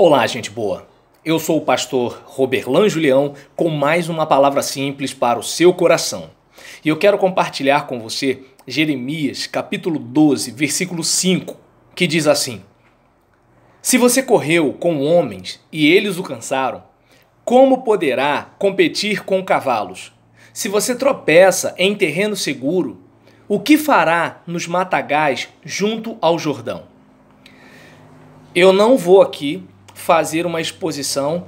Olá, gente boa. Eu sou o pastor Roberlan Julião com mais uma palavra simples para o seu coração. E eu quero compartilhar com você Jeremias, capítulo 12, versículo 5, que diz assim: Se você correu com homens e eles o cansaram, como poderá competir com cavalos? Se você tropeça em terreno seguro, o que fará nos matagais junto ao Jordão? Eu não vou aqui fazer uma exposição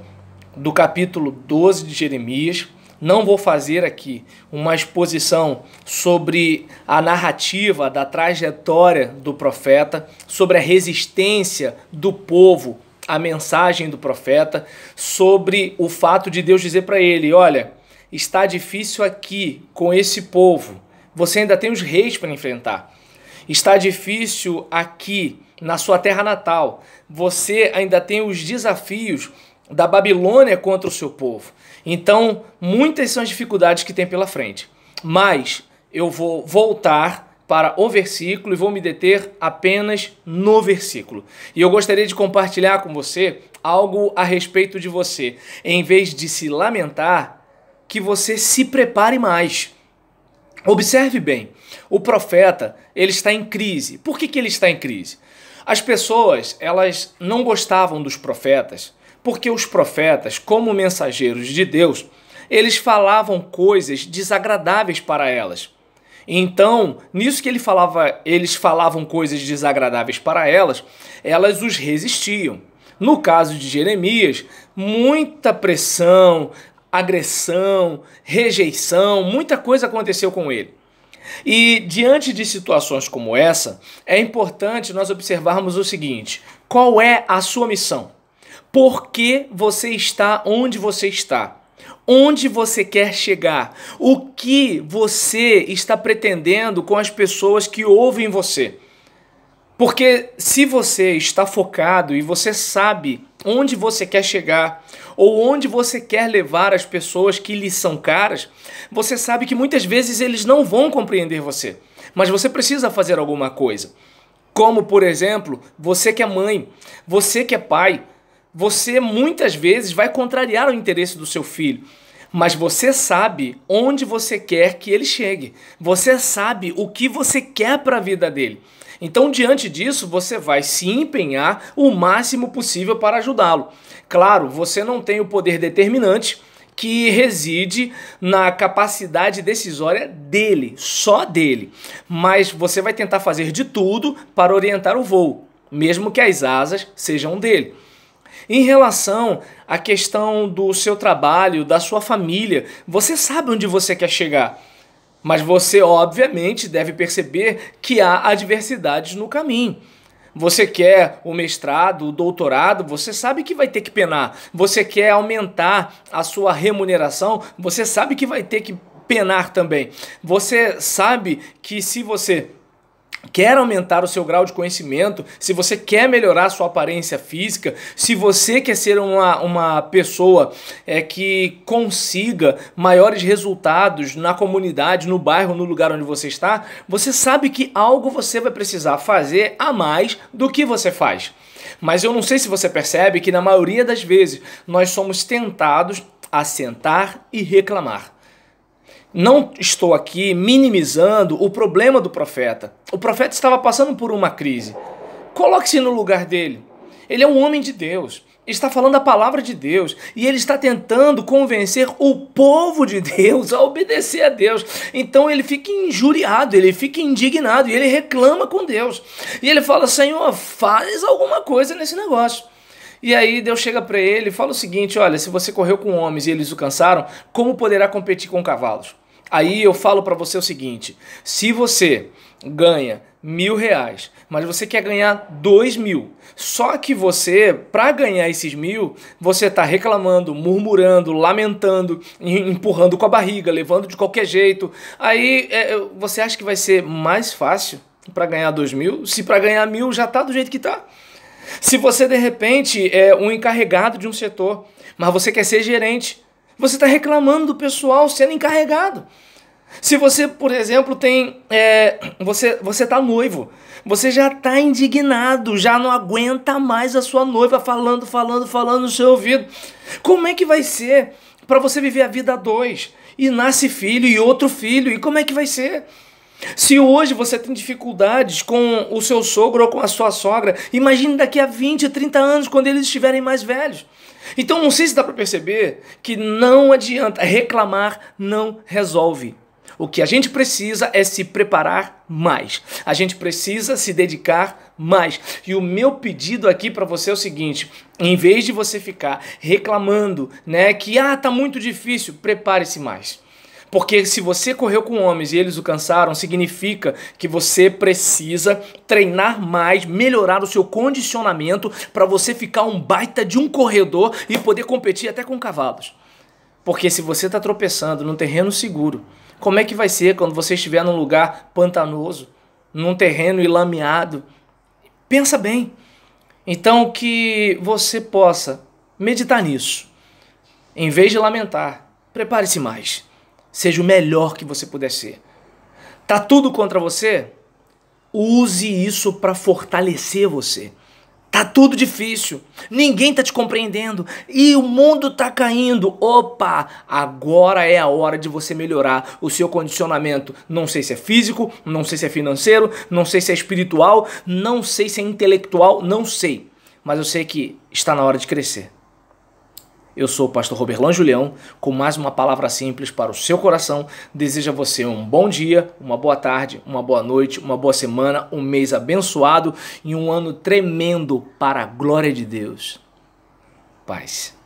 do capítulo 12 de Jeremias. Não vou fazer aqui uma exposição sobre a narrativa da trajetória do profeta, sobre a resistência do povo à mensagem do profeta, sobre o fato de Deus dizer para ele: Olha, está difícil aqui com esse povo, você ainda tem os reis para enfrentar, está difícil aqui na sua terra natal. Você ainda tem os desafios da Babilônia contra o seu povo. Então, muitas são as dificuldades que tem pela frente. Mas eu vou voltar para o versículo e vou me deter apenas no versículo. E eu gostaria de compartilhar com você algo a respeito de você. Em vez de se lamentar, que você se prepare mais. Observe bem, o profeta ele está em crise. Por que, que ele está em crise? As pessoas, elas não gostavam dos profetas, porque os profetas, como mensageiros de Deus, eles falavam coisas desagradáveis para elas. Então, nisso que ele falava, eles falavam coisas desagradáveis para elas, elas os resistiam. No caso de Jeremias, muita pressão, agressão, rejeição, muita coisa aconteceu com ele. E diante de situações como essa, é importante nós observarmos o seguinte: qual é a sua missão? Por que você está onde você está? Onde você quer chegar? O que você está pretendendo com as pessoas que ouvem você? Porque se você está focado e você sabe onde você quer chegar ou onde você quer levar as pessoas que lhe são caras, você sabe que muitas vezes eles não vão compreender você, mas você precisa fazer alguma coisa. Como, por exemplo, você que é mãe, você que é pai, você muitas vezes vai contrariar o interesse do seu filho, mas você sabe onde você quer que ele chegue, você sabe o que você quer para a vida dele. Então, diante disso, você vai se empenhar o máximo possível para ajudá-lo. Claro, você não tem o poder determinante que reside na capacidade decisória dele, só dele. Mas você vai tentar fazer de tudo para orientar o voo, mesmo que as asas sejam dele. Em relação à questão do seu trabalho, da sua família, você sabe onde você quer chegar. Mas você, obviamente, deve perceber que há adversidades no caminho. Você quer o mestrado, o doutorado, você sabe que vai ter que penar. Você quer aumentar a sua remuneração, você sabe que vai ter que penar também. Você sabe que se você quer aumentar o seu grau de conhecimento, se você quer melhorar a sua aparência física, se você quer ser uma, uma pessoa é, que consiga maiores resultados na comunidade, no bairro, no lugar onde você está, você sabe que algo você vai precisar fazer a mais do que você faz. Mas eu não sei se você percebe que na maioria das vezes nós somos tentados a sentar e reclamar não estou aqui minimizando o problema do profeta. O profeta estava passando por uma crise. Coloque-se no lugar dele. Ele é um homem de Deus. Está falando a palavra de Deus e ele está tentando convencer o povo de Deus a obedecer a Deus. Então ele fica injuriado, ele fica indignado e ele reclama com Deus. E ele fala: Senhor, faz alguma coisa nesse negócio. E aí Deus chega para ele e fala o seguinte: Olha, se você correu com homens e eles o cansaram, como poderá competir com cavalos? Aí eu falo para você o seguinte: se você ganha mil reais, mas você quer ganhar dois mil. Só que você, para ganhar esses mil, você está reclamando, murmurando, lamentando, empurrando com a barriga, levando de qualquer jeito. Aí é, é você acha que vai ser mais fácil para ganhar dois mil? Se para ganhar mil já está do jeito que está. Se você de repente é um encarregado de um setor, mas você quer ser gerente, você está reclamando do pessoal sendo encarregado. Se você, por exemplo, tem. É, você você tá noivo, você já está indignado, já não aguenta mais a sua noiva falando, falando, falando no seu ouvido. Como é que vai ser para você viver a vida a dois? E nasce filho e outro filho, e como é que vai ser? Se hoje você tem dificuldades com o seu sogro ou com a sua sogra, imagine daqui a 20, 30 anos, quando eles estiverem mais velhos. Então não sei se dá para perceber que não adianta reclamar, não resolve. O que a gente precisa é se preparar mais. A gente precisa se dedicar mais. E o meu pedido aqui para você é o seguinte: em vez de você ficar reclamando, né, que ah, tá muito difícil, prepare-se mais. Porque se você correu com homens e eles o cansaram, significa que você precisa treinar mais, melhorar o seu condicionamento para você ficar um baita de um corredor e poder competir até com cavalos. Porque se você está tropeçando num terreno seguro, como é que vai ser quando você estiver num lugar pantanoso, num terreno ilameado? Pensa bem. Então que você possa meditar nisso. Em vez de lamentar, prepare-se mais. Seja o melhor que você puder ser. Tá tudo contra você? Use isso para fortalecer você. Tá tudo difícil. Ninguém tá te compreendendo e o mundo tá caindo. Opa, agora é a hora de você melhorar o seu condicionamento. Não sei se é físico, não sei se é financeiro, não sei se é espiritual, não sei se é intelectual, não sei. Mas eu sei que está na hora de crescer. Eu sou o pastor Roberlan Julião, com mais uma palavra simples para o seu coração. Desejo a você um bom dia, uma boa tarde, uma boa noite, uma boa semana, um mês abençoado e um ano tremendo para a glória de Deus. Paz.